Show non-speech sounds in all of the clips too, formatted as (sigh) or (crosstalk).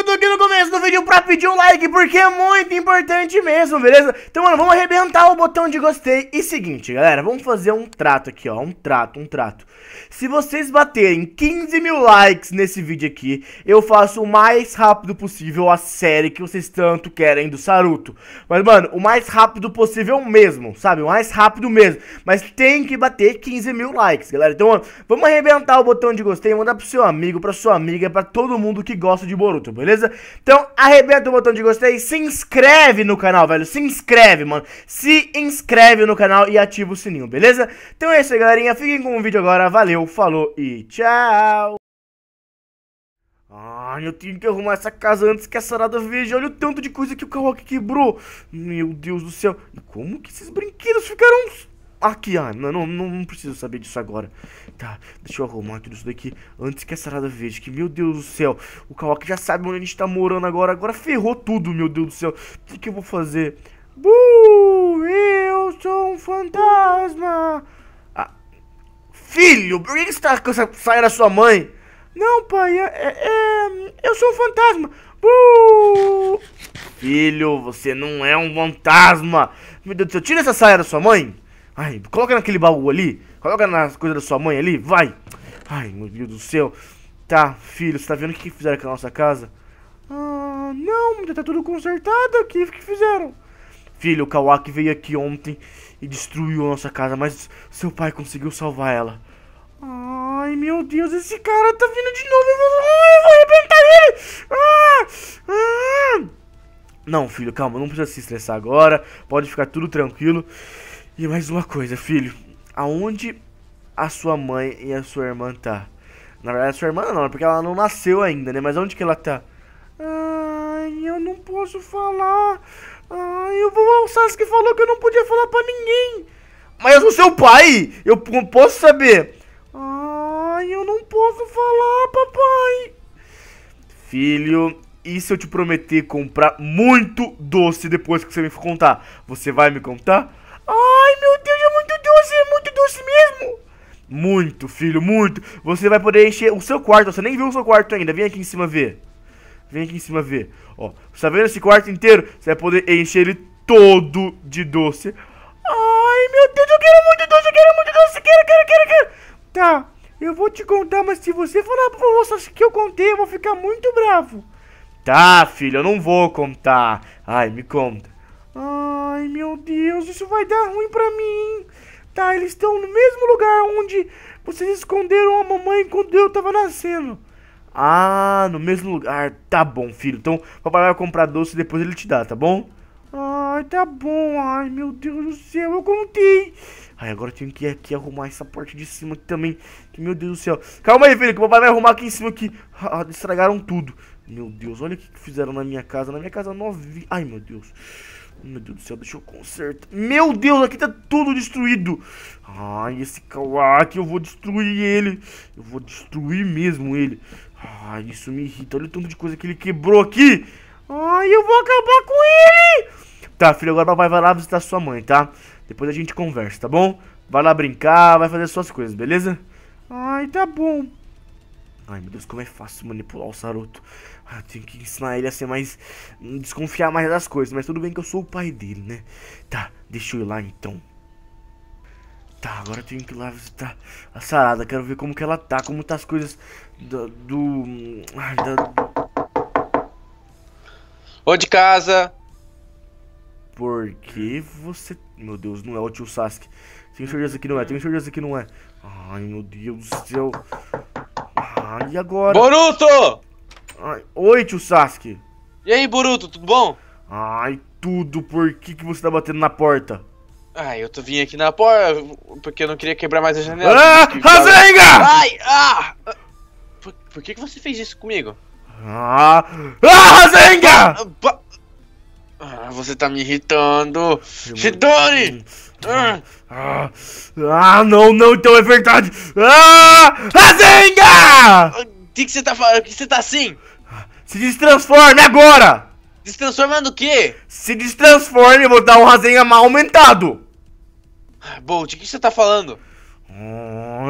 eu tô aqui no começo do vídeo pra pedir um like, porque é muito importante mesmo, beleza? Então, mano, vamos arrebentar o botão de gostei. E seguinte, galera, vamos fazer um trato aqui, ó, um trato, um trato. Se vocês baterem 15 mil likes nesse vídeo aqui, eu faço o mais rápido possível a série que vocês tanto querem do Saruto. Mas, mano, o mais rápido possível mesmo, sabe? O mais rápido mesmo. Mas tem que bater 15 mil likes, galera. Então, mano, vamos arrebentar o botão de gostei, mandar pro seu amigo, pra sua amiga, pra todo mundo que gosta de Boruto, beleza? beleza? Então, arrebenta o botão de gostei, se inscreve no canal, velho. Se inscreve, mano. Se inscreve no canal e ativa o sininho, beleza? Então é isso aí, galerinha. Fiquem com o vídeo agora. Valeu, falou e tchau! Ai, eu tenho que arrumar essa casa antes que essa sarada veja. Olha o tanto de coisa que o Kawaki quebrou. Meu Deus do céu. E como que esses brinquedos ficaram... Aqui, ah, não, não, não preciso saber disso agora. Tá, deixa eu arrumar tudo isso daqui antes que a sarada veja. Que, meu Deus do céu, o Kawaki já sabe onde a gente tá morando agora. Agora ferrou tudo, meu Deus do céu. O que, que eu vou fazer? Buu, eu sou um fantasma. Ah, filho, por que você tá com essa saia da sua mãe? Não, pai, é, é, é eu sou um fantasma. Buu. Filho, você não é um fantasma. Meu Deus do céu, tira essa saia da sua mãe. Ai, coloca naquele baú ali. Coloca nas coisas da sua mãe ali, vai. Ai, meu Deus do céu. Tá, filho, você tá vendo o que fizeram com a nossa casa? Ah, não, já tá tudo consertado aqui. O que fizeram? Filho, o Kawaki veio aqui ontem e destruiu a nossa casa, mas seu pai conseguiu salvar ela. Ai, meu Deus, esse cara tá vindo de novo. Eu vou arrebentar ele. Ah, ah. Não, filho, calma, não precisa se estressar agora. Pode ficar tudo tranquilo. E mais uma coisa, filho. Aonde a sua mãe e a sua irmã tá? Na verdade, a sua irmã não, é porque ela não nasceu ainda, né? Mas onde que ela tá? Ai, eu não posso falar. Ai, eu vou. O Sasuke falou que eu não podia falar pra ninguém. Mas eu sou seu pai! Eu posso saber! Ai, eu não posso falar, papai! Filho, e se eu te prometer comprar muito doce depois que você me contar? Você vai me contar? Ai, meu Deus, é muito doce, é muito doce mesmo. Muito, filho, muito. Você vai poder encher o seu quarto. Você nem viu o seu quarto ainda. Vem aqui em cima ver. Vem aqui em cima ver. Ó, você tá vendo esse quarto inteiro? Você vai poder encher ele todo de doce. Ai, meu Deus, eu quero muito doce, eu quero muito doce. Quero, quero, quero, quero. Tá, eu vou te contar, mas se você falar pro moço que eu contei, eu vou ficar muito bravo. Tá, filho, eu não vou contar. Ai, me conta. Ai, meu Deus, isso vai dar ruim pra mim. Tá, eles estão no mesmo lugar onde vocês esconderam a mamãe quando eu tava nascendo. Ah, no mesmo lugar. Tá bom, filho. Então, papai vai comprar doce e depois ele te dá, tá bom? Ai, tá bom. Ai, meu Deus do céu, eu contei. Ai, agora eu tenho que ir aqui arrumar essa parte de cima aqui também. Que, meu Deus do céu. Calma aí, filho, que o papai vai arrumar aqui em cima aqui. Ah, estragaram tudo. Meu Deus, olha o que fizeram na minha casa. Na minha casa nove. Ai, meu Deus. Meu Deus do céu, deixa eu consertar. Meu Deus, aqui tá tudo destruído. Ai, esse Kawaki, eu vou destruir ele. Eu vou destruir mesmo ele. Ai, isso me irrita. Olha o tanto de coisa que ele quebrou aqui. Ai, eu vou acabar com ele. Tá, filho, agora vai, vai lá visitar sua mãe, tá? Depois a gente conversa, tá bom? Vai lá brincar, vai fazer suas coisas, beleza? Ai, tá bom. Ai meu Deus, como é fácil manipular o Saruto. Ah, eu tenho que ensinar ele a ser mais. Hum, desconfiar mais das coisas, mas tudo bem que eu sou o pai dele, né? Tá, deixa eu ir lá então. Tá, agora eu tenho que ir lá visitar a Sarada. Quero ver como que ela tá, como tá as coisas do. do hum, ai, da. Ô de casa! Por que você. Meu Deus, não é o tio Sasuke. Tenho certeza que não é, tenho certeza que não é. Ai meu Deus do céu. Ah, e agora? Boruto! Ai, oi, tio Sasuke. E aí, Boruto, tudo bom? Ai, tudo. Por que, que você tá batendo na porta? Ah, eu tô vim aqui na porta porque eu não queria quebrar mais a janela. Ah, porque... Rasenga! Ai, ah! Por, por, que, que você fez isso comigo? Ah, ah Rasenga! Ah, você tá me irritando. Shidori! Ah, ah, ah, não, não, então é verdade. Ah, Rasenga! O que, você tá falando? que você tá assim? Se destransforme agora! Destransformando o quê? Se destransforme, eu vou dar um rasenha mal aumentado! Ah, Bolt, o que você tá falando? Ah,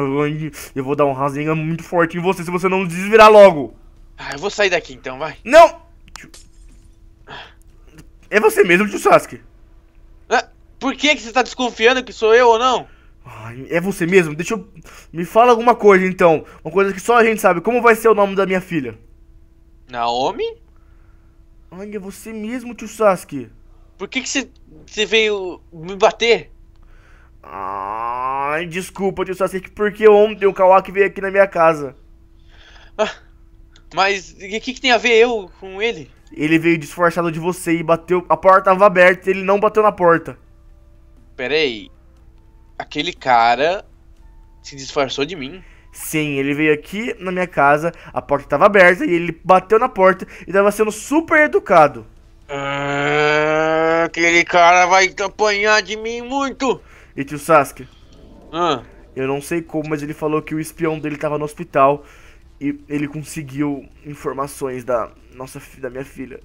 eu vou dar um rasenha muito forte em você se você não desvirar logo. Ah, eu vou sair daqui então, vai. Não! É você mesmo, tio Sasuke. Ah, por que, que você tá desconfiando que sou eu ou não? é você mesmo? Deixa eu. Me fala alguma coisa então. Uma coisa que só a gente sabe. Como vai ser o nome da minha filha? Naomi? Ai, é você mesmo, tio Sasuke. Por que você veio me bater? Ai, desculpa, tio Sasuke, porque ontem o Kawaki veio aqui na minha casa. Ah, mas o que, que tem a ver eu com ele? Ele veio disfarçado de você e bateu. A porta estava aberta e ele não bateu na porta. Peraí, aquele cara se disfarçou de mim. Sim, ele veio aqui na minha casa, a porta estava aberta e ele bateu na porta e estava sendo super educado. Ah, aquele cara vai apanhar de mim muito. E tio Sasuke? Ah. Eu não sei como, mas ele falou que o espião dele estava no hospital e ele conseguiu informações da nossa da minha filha.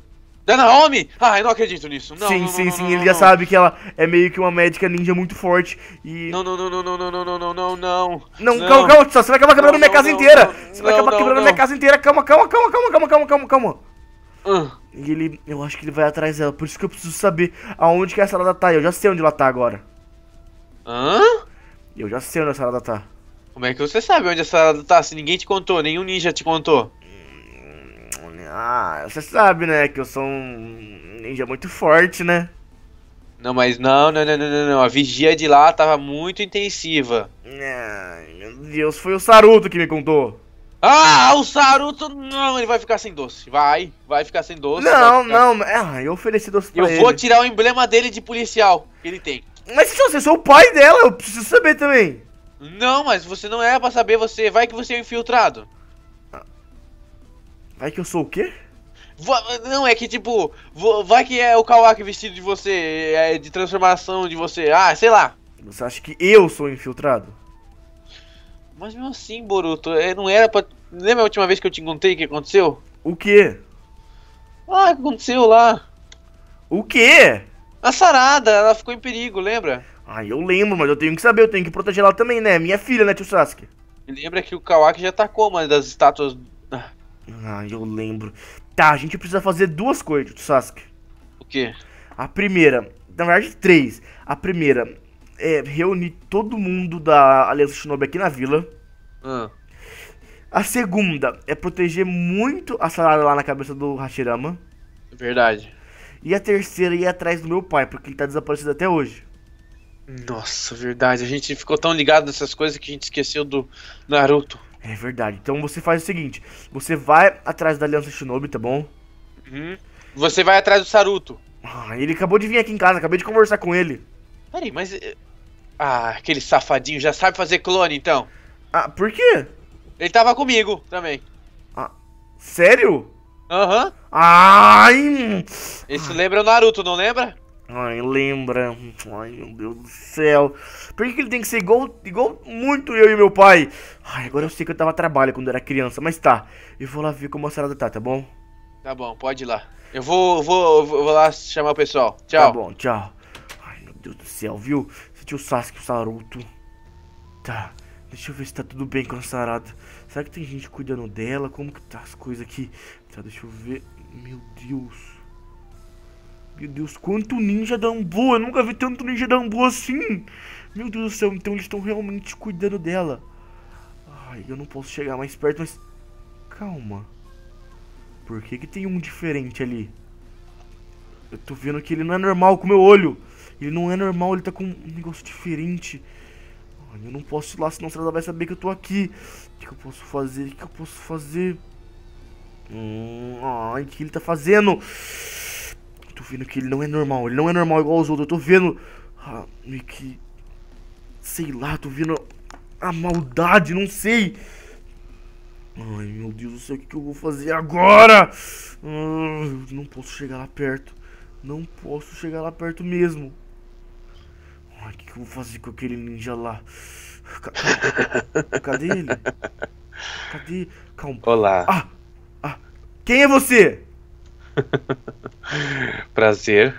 Da Naomi? Ah, eu não acredito nisso. Não, sim, não, sim, não, sim. Ele já sabe que ela é meio que uma médica ninja muito forte e. Não, não, não, não, não, não, não, não, não, não. Não, calma, calma, você vai acabar quebrando minha casa inteira. Você vai acabar quebrando minha casa inteira. Calma, calma, calma, calma, calma, calma, calma, calma. Uh. E ele. Eu acho que ele vai atrás dela. Por isso que eu preciso saber aonde que essa lada tá. Eu já sei onde ela tá agora. Hã? Eu já sei onde essa lada tá. Como é que você sabe onde essa lada tá? Se ninguém te contou, nenhum ninja te contou. Ah, você sabe, né, que eu sou um ninja muito forte, né? Não, mas não, não, não, não, não. A vigia de lá tava muito intensiva. Ai, é, meu Deus, foi o Saruto que me contou. Ah, o Saruto, não, ele vai ficar sem doce. Vai, vai ficar sem doce. Não, ficar... não, é, ah, eu ofereci doce pra eu ele. Eu vou tirar o emblema dele de policial que ele tem. Mas se você sou o pai dela, eu preciso saber também. Não, mas você não é pra saber, você vai que você é infiltrado. Vai que eu sou o quê? Não, é que tipo, vai que é o Kawaki vestido de você, é de transformação de você, ah, sei lá. Você acha que eu sou infiltrado? Mas mesmo assim, Boruto, é, não era pra. Lembra a última vez que eu te contei o que aconteceu? O quê? Ah, o que aconteceu lá? O quê? A Sarada, ela ficou em perigo, lembra? Ah, eu lembro, mas eu tenho que saber, eu tenho que proteger ela também, né? Minha filha, né, tio Sasuke? Lembra que o Kawaki já atacou uma das estátuas ah, eu lembro. Tá, a gente precisa fazer duas coisas, Sasuke. O quê? A primeira, na verdade três. A primeira é reunir todo mundo da Aliança Shinobi aqui na vila. Ah. A segunda é proteger muito a salada lá na cabeça do Hashirama. Verdade. E a terceira é ir atrás do meu pai, porque ele tá desaparecido até hoje. Nossa, verdade. A gente ficou tão ligado nessas coisas que a gente esqueceu do Naruto. É verdade. Então você faz o seguinte: você vai atrás da Aliança Shinobi, tá bom? Uhum. Você vai atrás do Saruto. Ah, ele acabou de vir aqui em casa, acabei de conversar com ele. Peraí, mas. Eh, ah, aquele safadinho já sabe fazer clone então. Ah, por quê? Ele tava comigo também. Ah, sério? Aham. Uhum. Ai! Isso hum. lembra o Naruto, não lembra? Ai, lembra. Ai, meu Deus do céu. Por que ele tem que ser igual, igual muito eu e meu pai? Ai, agora eu sei que eu tava trabalho quando era criança, mas tá. Eu vou lá ver como a Sarada tá, tá bom? Tá bom, pode ir lá. Eu vou, vou, vou lá chamar o pessoal. Tchau. Tá bom, tchau. Ai, meu Deus do céu, viu? Senti o Sasuke, o Saruto. Tá, deixa eu ver se tá tudo bem com a Sarada. Será que tem gente cuidando dela? Como que tá as coisas aqui? Tá, deixa eu ver. Meu Deus. Meu Deus, quanto ninja Dambu! Eu nunca vi tanto ninja Dambu assim! Meu Deus do céu, então eles estão realmente cuidando dela. Ai, eu não posso chegar mais perto, mas... Calma. Por que que tem um diferente ali? Eu tô vendo que ele não é normal com o meu olho. Ele não é normal, ele tá com um negócio diferente. Ai, eu não posso ir lá, senão ela vai saber que eu tô aqui. O que, que eu posso fazer? O que, que eu posso fazer? Hum, ai, o que ele tá fazendo? tô vendo que ele não é normal. Ele não é normal igual os outros. Eu tô vendo. Ah, meio que. Sei lá, tô vendo a maldade, não sei. Ai, meu Deus do céu, o que, eu vou fazer agora? Ah, não posso chegar lá perto. Não posso chegar lá perto mesmo. Ai, o que, eu vou fazer com aquele ninja lá? Cadê, cadê ele? (laughs) Cadê? Calma. Olá. Ah, ah, quem é você? (laughs) Prazer.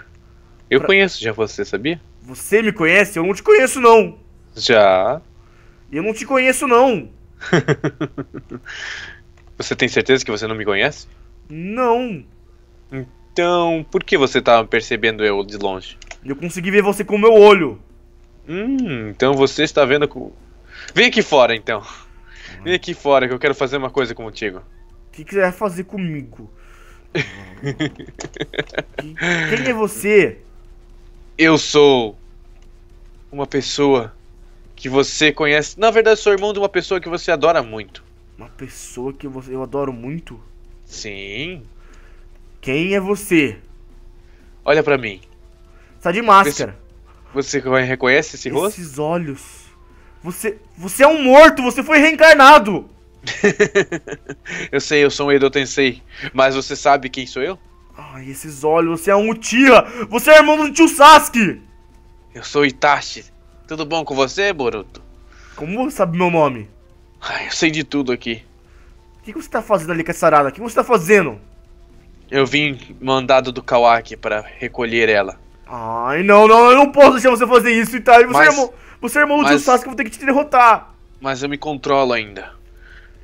Eu pra... conheço já você, sabia? Você me conhece? Eu não te conheço, não. Já. Eu não te conheço, não. (laughs) você tem certeza que você não me conhece? Não. Então, por que você tá percebendo eu de longe? Eu consegui ver você com o meu olho. Hum, então você está vendo com. Vem aqui fora, então. Ah. Vem aqui fora que eu quero fazer uma coisa contigo. O que, que você vai fazer comigo? (laughs) Quem é você? Eu sou uma pessoa que você conhece. Na verdade, sou irmão de uma pessoa que você adora muito. Uma pessoa que eu adoro muito? Sim. Quem é você? Olha para mim. Está de máscara. Você, você reconhece esse Esses rosto? Esses olhos. Você, você é um morto, você foi reencarnado. (laughs) eu sei, eu sou um Edo Tensei, mas você sabe quem sou eu? Ai, esses olhos, você é um Uchiha! Você é irmão do tio Sasuke! Eu sou Itachi. Tudo bom com você, Boruto? Como você sabe meu nome? Ai, eu sei de tudo aqui. O que, que você tá fazendo ali com essa arada? O que você tá fazendo? Eu vim mandado do Kawaki para recolher ela. Ai, não, não, eu não posso deixar você fazer isso, Itachi. Você, é mas, é irmão, você é irmão do mas, tio Sasuke, eu vou ter que te derrotar. Mas eu me controlo ainda.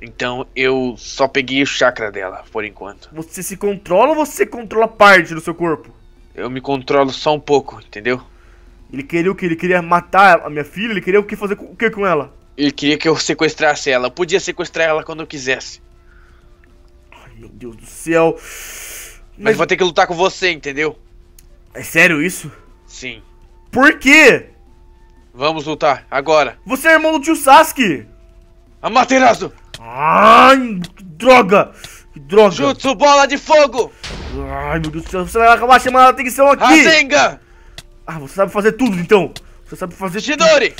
Então eu só peguei o chakra dela, por enquanto. Você se controla ou você controla parte do seu corpo? Eu me controlo só um pouco, entendeu? Ele queria o que? Ele queria matar a minha filha? Ele queria o que fazer com, o quê com ela? Ele queria que eu sequestrasse ela. Eu podia sequestrar ela quando eu quisesse. Ai, meu Deus do céu. Mas, Mas vou ter que lutar com você, entendeu? É sério isso? Sim. Por quê? Vamos lutar, agora. Você é irmão do tio Sasuke. Amaterasu! Ai, droga! Droga! Jutsu, bola de fogo! Ai, meu Deus do céu, você vai acabar chamando a atenção aqui! Rasengan! Ah, você sabe fazer tudo, então! Você sabe fazer Shidori!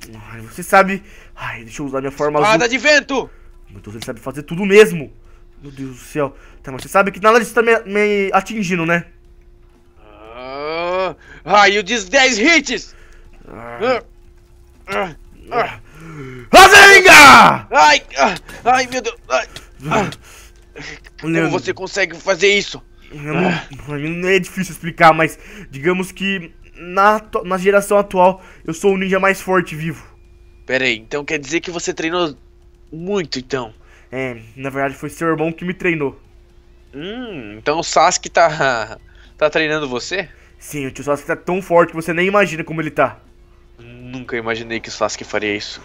tudo! Ai, você sabe... Ai, deixa eu usar minha forma Espada azul. de vento! Meu Deus, ele sabe fazer tudo mesmo! Meu Deus do céu. Tá, mas você sabe que nada disso tá me, me atingindo, né? Ah, raio de 10 hits! Ah. Ah. Ah. ah. Rasenga! Ai, ah, ai, meu Deus. ai. Ah. Como você consegue fazer isso? Não, não é difícil explicar, mas digamos que na, na geração atual eu sou o ninja mais forte vivo. Pera aí, então quer dizer que você treinou muito, então? É, na verdade foi seu irmão que me treinou. Hum, então o Sasuke tá, (laughs) tá treinando você? Sim, o tio Sasuke tá tão forte que você nem imagina como ele tá. Nunca imaginei que o Sasuke faria isso.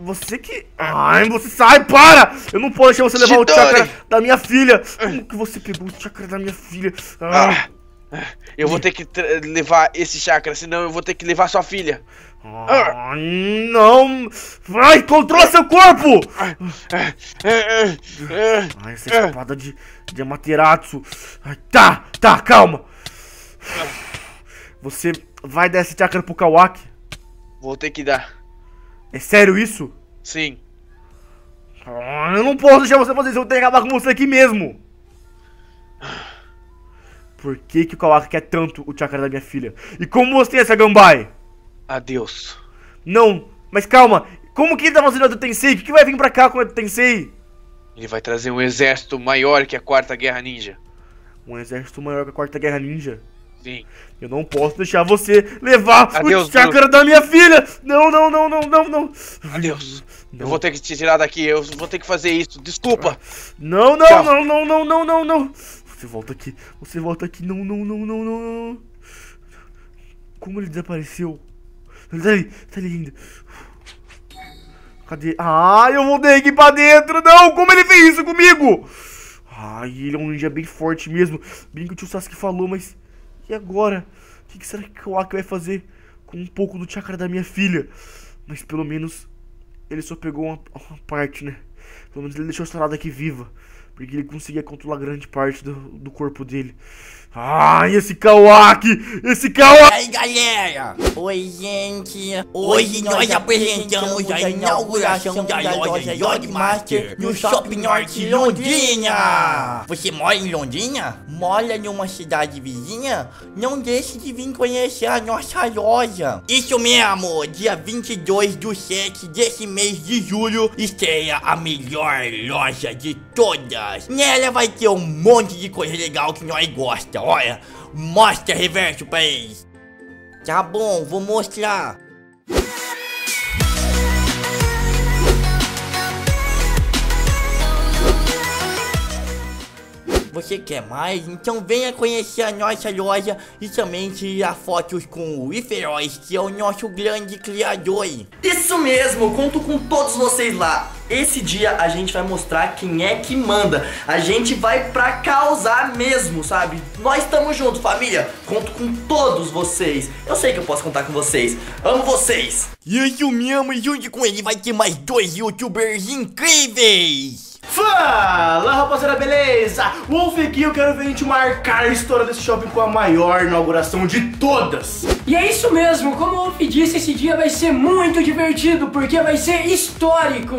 Você que. Ai, você sai, para! Eu não posso deixar você levar Chidori. o chakra da minha filha! Como que você pegou o chakra da minha filha? Ah. Ah, eu vou ter que levar esse chakra, senão eu vou ter que levar sua filha. Ah, não! Vai, controla seu corpo! Ah, ah, ah, Ai, essa espada de, de Materatsu. Ai, tá, tá, calma. Você vai dar esse chakra pro Kawaki? Vou ter que dar. É sério isso? Sim. Ah, eu não posso deixar você fazer isso, eu tenho que acabar com você aqui mesmo. Por que, que o Kawaki quer tanto o chakra da minha filha? E como você tem é, essa gambai? Adeus. Não, mas calma, como que ele tá fazendo o Tensei? O que, vai vir pra cá com o Tensei? Ele vai trazer um exército maior que a Quarta Guerra Ninja. Um exército maior que a Quarta Guerra Ninja? Sim. Eu não posso deixar você levar Adeus, o chakra da minha filha! Não, não, não, não, não, não! Adeus! Não. Eu vou ter que te tirar daqui, eu vou ter que fazer isso, desculpa! Não, não, Tchau. não, não, não, não, não, não! Você volta aqui, você volta aqui, não, não, não, não, não, não! Como ele desapareceu? Ele tá ali, tá ali ainda. Cadê? Ah, eu voltei aqui pra dentro! Não, como ele fez isso comigo? Ai, ele é um ninja bem forte mesmo. Bem que o tio Sasuke falou, mas... E agora? O que, será que o Aki vai fazer com um pouco do chakra da minha filha? Mas pelo menos ele só pegou uma, uma parte, né? Pelo menos ele deixou a estrada aqui viva. Porque ele conseguia controlar grande parte do, do corpo dele. Ai, ah, esse Kawaki! Esse Kawaki! E aí, galera! Oi, gente! Hoje nós apresentamos a inauguração da loja Yogmaster no Shopping Norte Londrina! Você mora em Londrina? Mora numa cidade vizinha? Não deixe de vir conhecer a nossa loja! Isso mesmo! Dia 22 do 7 desse mês de julho estreia a melhor loja de todas. Nela vai ter um monte de coisa legal que nós gosta. Olha, mostra reverso pra eles. Tá bom, vou mostrar. Você quer mais? Então venha conhecer a nossa loja e também tirar fotos com o Iferóis, que é o nosso grande criador. Isso mesmo, conto com todos vocês lá. Esse dia a gente vai mostrar quem é que manda. A gente vai pra causar mesmo, sabe? Nós estamos juntos, família. Conto com todos vocês. Eu sei que eu posso contar com vocês. Amo vocês. E Isso mesmo, junto com ele vai ter mais dois youtubers incríveis. Fala rapaziada, beleza? Wolf aqui, eu quero ver a gente marcar a história desse shopping com a maior inauguração de todas E é isso mesmo, como o Wolf disse, esse dia vai ser muito divertido Porque vai ser histórico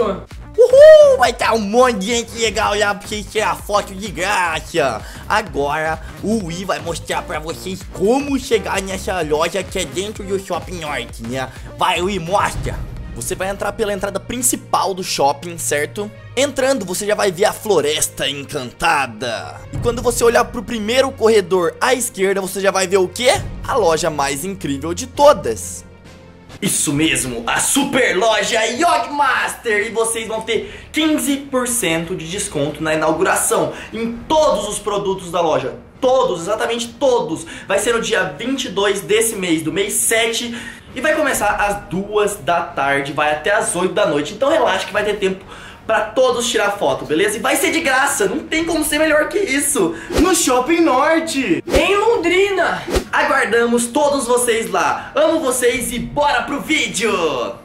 Uhul, vai estar tá um monte de gente legal lá pra vocês tirar foto de graça. Agora o Wii vai mostrar pra vocês como chegar nessa loja que é dentro do Shopping Norte, né? Vai, Wii, mostra! Você vai entrar pela entrada principal do shopping, certo? Entrando, você já vai ver a floresta encantada. E quando você olhar para o primeiro corredor à esquerda, você já vai ver o quê? A loja mais incrível de todas. Isso mesmo, a super loja Master. E vocês vão ter 15% de desconto na inauguração em todos os produtos da loja. Todos, exatamente todos. Vai ser no dia 22 desse mês, do mês 7 e vai começar às duas da tarde, vai até às 8 da noite. Então relaxa que vai ter tempo para todos tirar foto, beleza? E vai ser de graça, não tem como ser melhor que isso. No Shopping Norte, em Londrina. Aguardamos todos vocês lá. Amo vocês e bora pro vídeo.